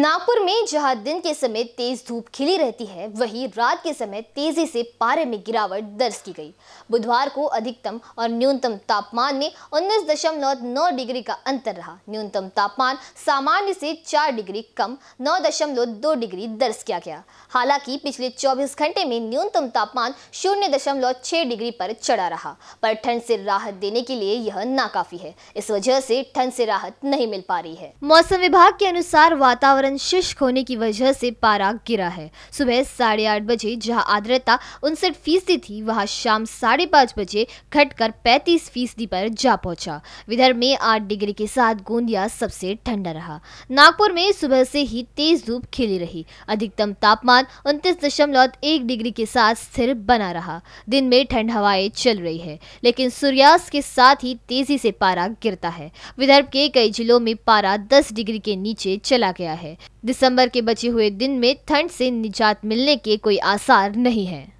नागपुर में जहां दिन के समय तेज धूप खिली रहती है वहीं रात के समय तेजी से पारे में गिरावट दर्ज की गई बुधवार को अधिकतम और न्यूनतम तापमान में उन्नीस दशमलव नौ डिग्री का अंतर रहा न्यूनतम तापमान सामान्य से चार डिग्री कम नौ दशमलव दो डिग्री दर्ज किया गया हालांकि पिछले चौबीस घंटे में न्यूनतम तापमान शून्य दशमलव डिग्री पर चढ़ा रहा पर ठंड से राहत देने के लिए यह नाकाफी है इस वजह से ठंड से राहत नहीं मिल पा रही है मौसम विभाग के अनुसार वातावरण कारण शुष्क होने की वजह से पारा गिरा है सुबह साढ़े आठ बजे जहां आर्द्रता उनसठ फीसदी थी वहां शाम साढ़े पाँच बजे घटकर पैंतीस फीसदी पर जा पहुंचा विदर्भ में आठ डिग्री के साथ गोंदिया सबसे ठंडा रहा नागपुर में सुबह से ही तेज धूप खिली रही अधिकतम तापमान उनतीस दशमलव एक डिग्री के साथ स्थिर बना रहा दिन में ठंड हवाएं चल रही है लेकिन सूर्यास्त के साथ ही तेजी से पारा गिरता है विदर्भ के कई जिलों में पारा 10 डिग्री के नीचे चला गया है दिसंबर के बचे हुए दिन में ठंड से निजात मिलने के कोई आसार नहीं है